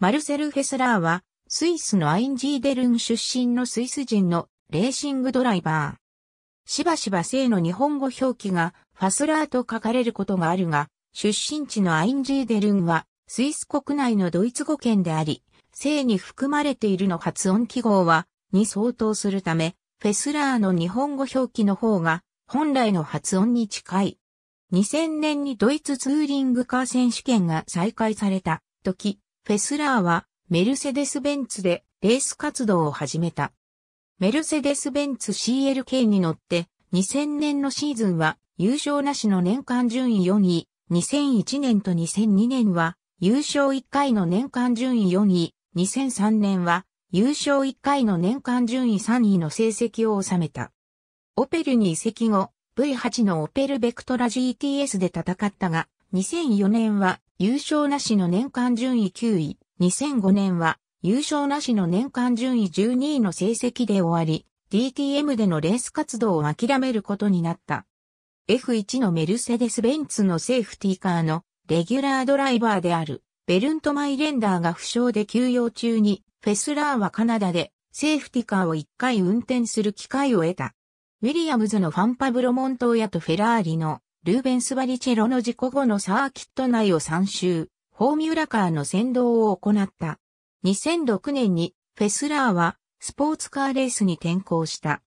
マルセル・フェスラーは、スイスのアインジーデルン出身のスイス人のレーシングドライバー。しばしば姓の日本語表記がファスラーと書かれることがあるが、出身地のアインジーデルンは、スイス国内のドイツ語圏であり、姓に含まれているの発音記号は、に相当するため、フェスラーの日本語表記の方が、本来の発音に近い。2000年にドイツツーリングカー選手権が再開された時、フェスラーはメルセデス・ベンツでレース活動を始めた。メルセデス・ベンツ CLK に乗って2000年のシーズンは優勝なしの年間順位4位、2001年と2002年は優勝1回の年間順位4位、2003年は優勝1回の年間順位3位の成績を収めた。オペルに移籍後、V8 のオペルベクトラ GTS で戦ったが、2004年は優勝なしの年間順位9位、2005年は優勝なしの年間順位12位の成績で終わり、DTM でのレース活動を諦めることになった。F1 のメルセデス・ベンツのセーフティーカーのレギュラードライバーであるベルント・マイレンダーが負傷で休養中に、フェスラーはカナダでセーフティカーを1回運転する機会を得た。ウィリアムズのファンパブロ・モントーヤとフェラーリのルーベンス・バリチェロの事故後のサーキット内を3周、フォーミュラカーの先導を行った。2006年にフェスラーはスポーツカーレースに転向した。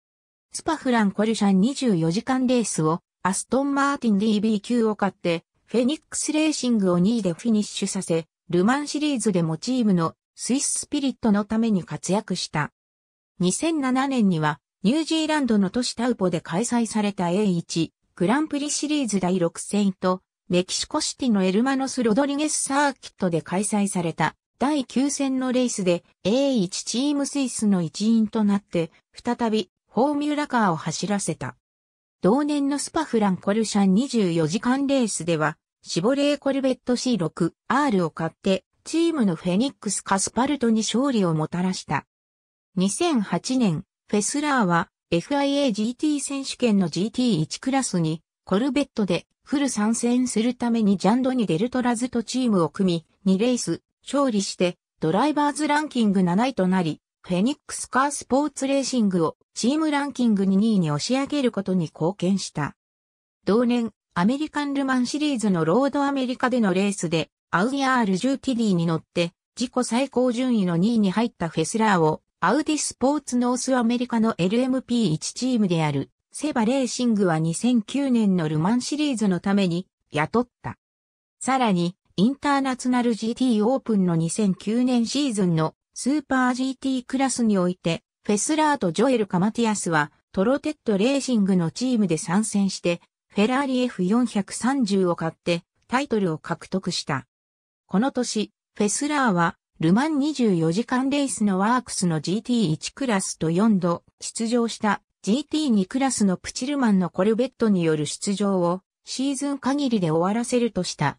スパフランコルシャン24時間レースをアストンマーティン DB 級を買ってフェニックスレーシングを2位でフィニッシュさせ、ルマンシリーズでもチームのスイススピリットのために活躍した。2007年にはニュージーランドの都市タウポで開催された A1 グランプリシリーズ第6戦と、メキシコシティのエルマノス・ロドリゲスサーキットで開催された第9戦のレースで A1 チームスイスの一員となって、再びフォーミュラカーを走らせた。同年のスパフランコルシャン24時間レースでは、シボレーコルベット C6R を買って、チームのフェニックス・カスパルトに勝利をもたらした。2008年、フェスラーは FIA GT 選手権の GT1 クラスにコルベットでフル参戦するためにジャンドニ・デルトラズとチームを組み、2レース勝利してドライバーズランキング7位となり、フェニックスカースポーツレーシングをチームランキングに2位に押し上げることに貢献した。同年、アメリカンルマンシリーズのロードアメリカでのレースで、アウディ R10 ティディに乗って、自己最高順位の2位に入ったフェスラーをアウディスポーツノースアメリカの LMP1 チームであるセバレーシングは2009年のルマンシリーズのために雇った。さらに、インターナツナル GT オープンの2009年シーズンのスーパー GT クラスにおいて、フェスラーとジョエル・カマティアスはトロテッドレーシングのチームで参戦して、フェラーリ F430 を買ってタイトルを獲得した。この年、フェスラーはルマン24時間レースのワークスの GT1 クラスと4度出場した GT2 クラスのプチルマンのコルベットによる出場をシーズン限りで終わらせるとした。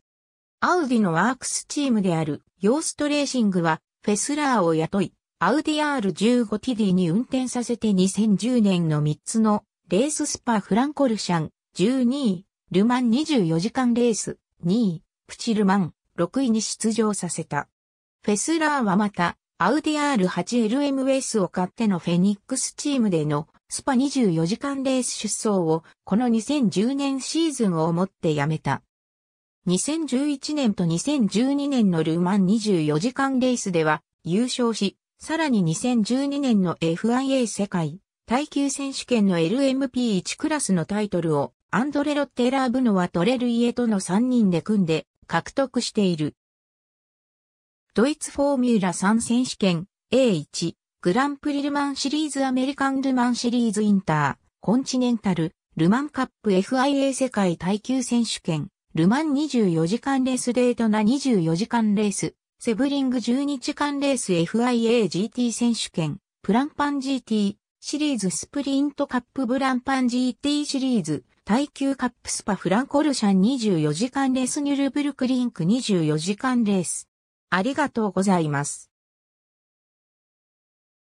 アウディのワークスチームであるヨーストレーシングはフェスラーを雇い、アウディ R15TD に運転させて2010年の3つのレーススパフランコルシャン12位、ルマン24時間レース2位、プチルマン6位に出場させた。フェスラーはまた、アウディ R8LMS を買ってのフェニックスチームでのスパ24時間レース出走をこの2010年シーズンをもってやめた。2011年と2012年のルーマン24時間レースでは優勝し、さらに2012年の FIA 世界耐久選手権の LMP1 クラスのタイトルをアンドレ・ロッテラー・ブノワ・トレルイエとの3人で組んで獲得している。ドイツフォーミュラ3選手権 A1 グランプリルマンシリーズアメリカンルマンシリーズインターコンチネンタルルマンカップ FIA 世界耐久選手権ルマン24時間レースデートナ24時間レースセブリング12時間レース FIAGT 選手権プランパン GT シリーズスプリントカップブランパン GT シリーズ耐久カップスパフランコルシャン24時間レースニュルブルクリンク24時間レースありがとうございます。